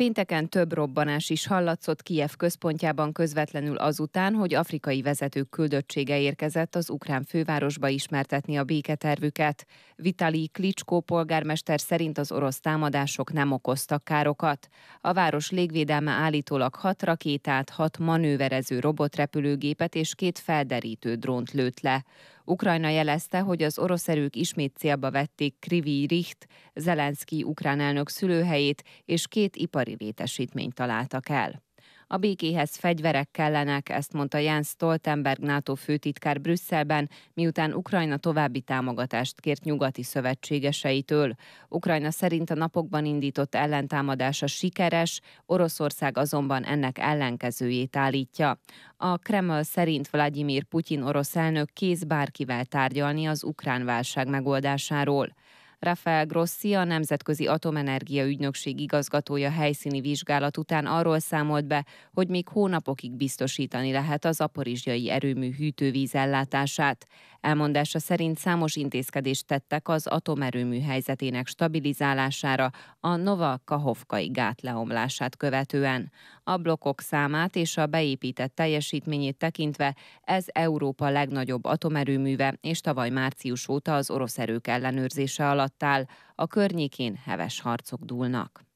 Pénteken több robbanás is hallatszott Kijev központjában közvetlenül azután, hogy afrikai vezetők küldöttsége érkezett az ukrán fővárosba ismertetni a béketervüket. Vitali Klicskó polgármester szerint az orosz támadások nem okoztak károkat. A város légvédelme állítólag hat rakétát, hat manőverező robotrepülőgépet és két felderítő drónt lőtt le. Ukrajna jelezte, hogy az orosz erők ismét célba vették Krivi Richt, Zelenszky ukrán elnök szülőhelyét, és két ipari létesítményt találtak el. A békéhez fegyverek kellenek, ezt mondta Jens Stoltenberg NATO főtitkár Brüsszelben, miután Ukrajna további támogatást kért nyugati szövetségeseitől. Ukrajna szerint a napokban indított ellentámadása sikeres, Oroszország azonban ennek ellenkezőjét állítja. A Kreml szerint Vladimir Putyin orosz elnök kéz bárkivel tárgyalni az ukrán válság megoldásáról. Rafael Grossi, a Nemzetközi Atomenergia Ügynökség igazgatója helyszíni vizsgálat után arról számolt be, hogy még hónapokig biztosítani lehet az aporizsiai erőmű hűtővíz ellátását. Elmondása szerint számos intézkedést tettek az atomerőmű helyzetének stabilizálására a Nova Kahovkai gát leomlását követően. A blokkok számát és a beépített teljesítményét tekintve ez Európa legnagyobb atomerőműve, és tavaly március óta az orosz erők ellenőrzése alatt áll. A környékén heves harcok dúlnak.